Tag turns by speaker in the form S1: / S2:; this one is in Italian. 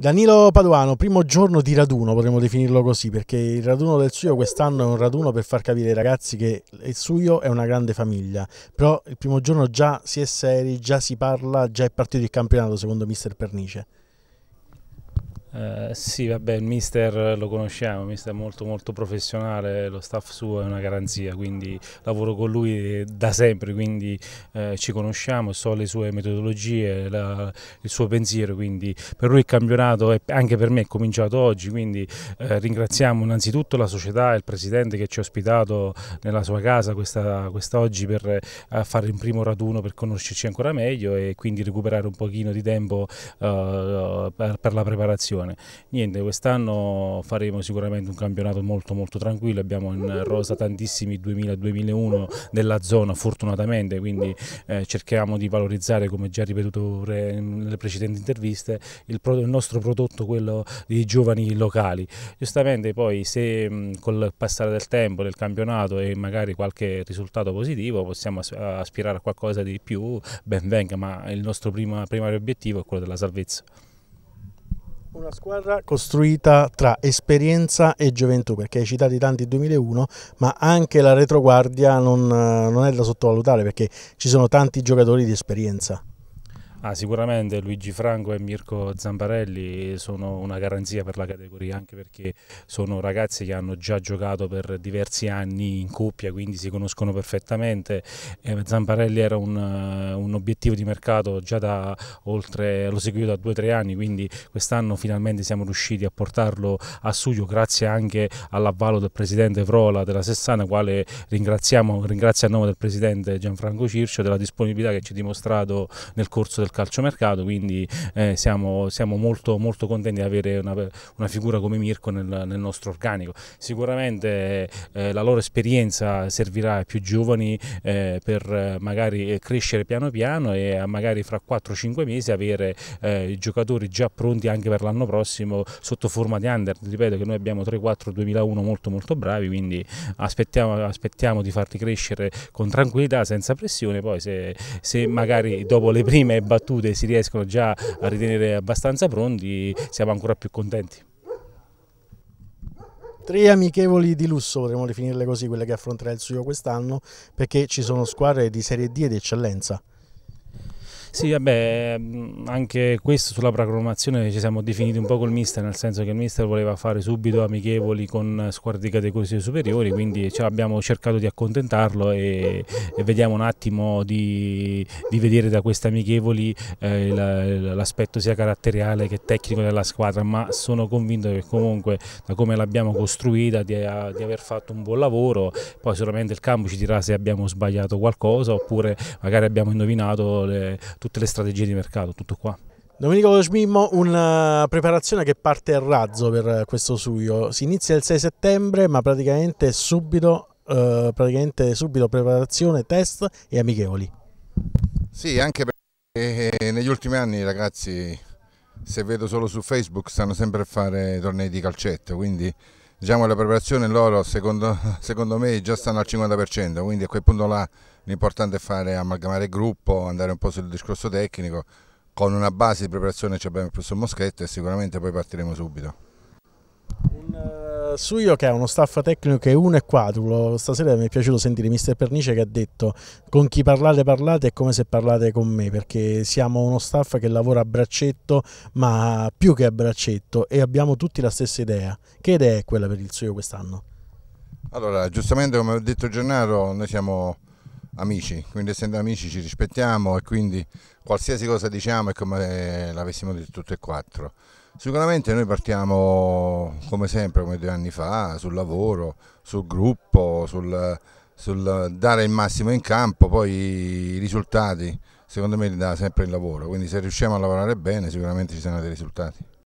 S1: Danilo Paduano, primo giorno di raduno, potremmo definirlo così, perché il raduno del Suio quest'anno è un raduno per far capire ai ragazzi che il Suio è una grande famiglia, però il primo giorno già si è seri, già si parla, già è partito il campionato secondo mister Pernice.
S2: Eh, sì, vabbè, il mister lo conosciamo, il mister è molto molto professionale, lo staff suo è una garanzia, quindi lavoro con lui da sempre, quindi eh, ci conosciamo, so le sue metodologie, la, il suo pensiero, quindi per lui il campionato è, anche per me è cominciato oggi, quindi eh, ringraziamo innanzitutto la società e il presidente che ci ha ospitato nella sua casa questa, quest'oggi per eh, fare il primo raduno per conoscerci ancora meglio e quindi recuperare un pochino di tempo eh, per, per la preparazione situazione. Niente, quest'anno faremo sicuramente un campionato molto molto tranquillo, abbiamo in rosa tantissimi 2000-2001 della zona fortunatamente, quindi eh, cerchiamo di valorizzare come già ripetuto nelle precedenti interviste il, pro, il, nostro prodotto, quello dei giovani locali. Giustamente poi se mh, col passare del tempo, del campionato e magari qualche risultato positivo possiamo aspirare a qualcosa di più, ben venga, ma il nostro prima, primario obiettivo è quello della salvezza.
S1: Una squadra costruita tra esperienza e gioventù, perché hai citato i tanti 2001, ma anche la retroguardia non, eh, non è da sottovalutare perché ci sono tanti giocatori di esperienza.
S2: Ah, sicuramente Luigi Franco e Mirko Zamparelli sono una garanzia per la categoria, anche perché sono ragazzi che hanno già giocato per diversi anni in coppia, quindi si conoscono perfettamente. Eh, Zamparelli era un, eh, un obiettivo di mercato già da oltre, lo seguivo da due o tre anni, quindi quest'anno finalmente siamo riusciti a portarlo a studio grazie anche all'avvalo del presidente Vrola della Sessana, quale ringraziamo, ringrazio a nome del presidente Gianfranco Circio della disponibilità che ci ha dimostrato nel corso della del calciomercato, quindi eh, siamo, siamo molto, molto, contenti di avere una, una figura come Mirko nel, nel nostro organico. Sicuramente eh, la loro esperienza servirà ai più giovani eh, per eh, magari crescere piano piano e magari fra 4-5 mesi avere eh, i giocatori già pronti anche per l'anno prossimo sotto forma di under. Ripeto che noi abbiamo 3-4 2001 molto molto bravi, quindi aspettiamo, aspettiamo di farli crescere con tranquillità, senza pressione, poi se, se magari dopo le prime battute battute si riescono già a ritenere abbastanza pronti, siamo ancora più contenti.
S1: Tre amichevoli di lusso, potremmo definirle così, quelle che affronterà il suo quest'anno, perché ci sono squadre di Serie D ed eccellenza.
S2: Sì, vabbè, mm, anche questo sulla programmazione ci siamo definiti un po' col mister, nel senso che il mister voleva fare subito amichevoli con squadre di categorie superiori, quindi abbiamo cercato di accontentarlo e, e vediamo un attimo di, di vedere da queste amichevoli eh, l'aspetto sia caratteriale che tecnico della squadra, ma sono convinto che comunque da come l'abbiamo costruita, di, di aver fatto un buon lavoro, poi sicuramente il campo ci dirà se abbiamo sbagliato qualcosa oppure magari abbiamo
S1: indovinato le, tutte le strategie di mercato, tutto qua. Domenico Cosmimmo, una preparazione che parte a razzo per questo suio. Si inizia il 6 settembre, ma praticamente subito, eh, praticamente subito preparazione, test e amichevoli.
S3: Sì, anche perché eh, negli ultimi anni ragazzi, se vedo solo su Facebook, stanno sempre a fare tornei di calcetto, quindi diciamo la preparazione loro secondo, secondo me già stanno al 50%, quindi a quel punto là l'importante è fare amalgamare il gruppo, andare un po' sul discorso tecnico, con una base di preparazione ci abbiamo il professor Moschetto e sicuramente poi partiremo subito.
S1: Un uh, Suio che ha uno staff tecnico che è uno e quadruplo, stasera mi è piaciuto sentire mister Pernice che ha detto con chi parlate parlate è come se parlate con me perché siamo uno staff che lavora a braccetto ma più che a braccetto e abbiamo tutti la stessa idea. Che idea è quella per il Suio quest'anno?
S3: Allora giustamente come ha detto Gennaro noi siamo amici, quindi essendo amici ci rispettiamo e quindi qualsiasi cosa diciamo è come l'avessimo detto tutti e quattro. Sicuramente noi partiamo come sempre, come due anni fa, sul lavoro, sul gruppo, sul, sul dare il massimo in campo, poi i risultati secondo me li dà sempre il lavoro, quindi se riusciamo a lavorare bene sicuramente ci saranno dei risultati.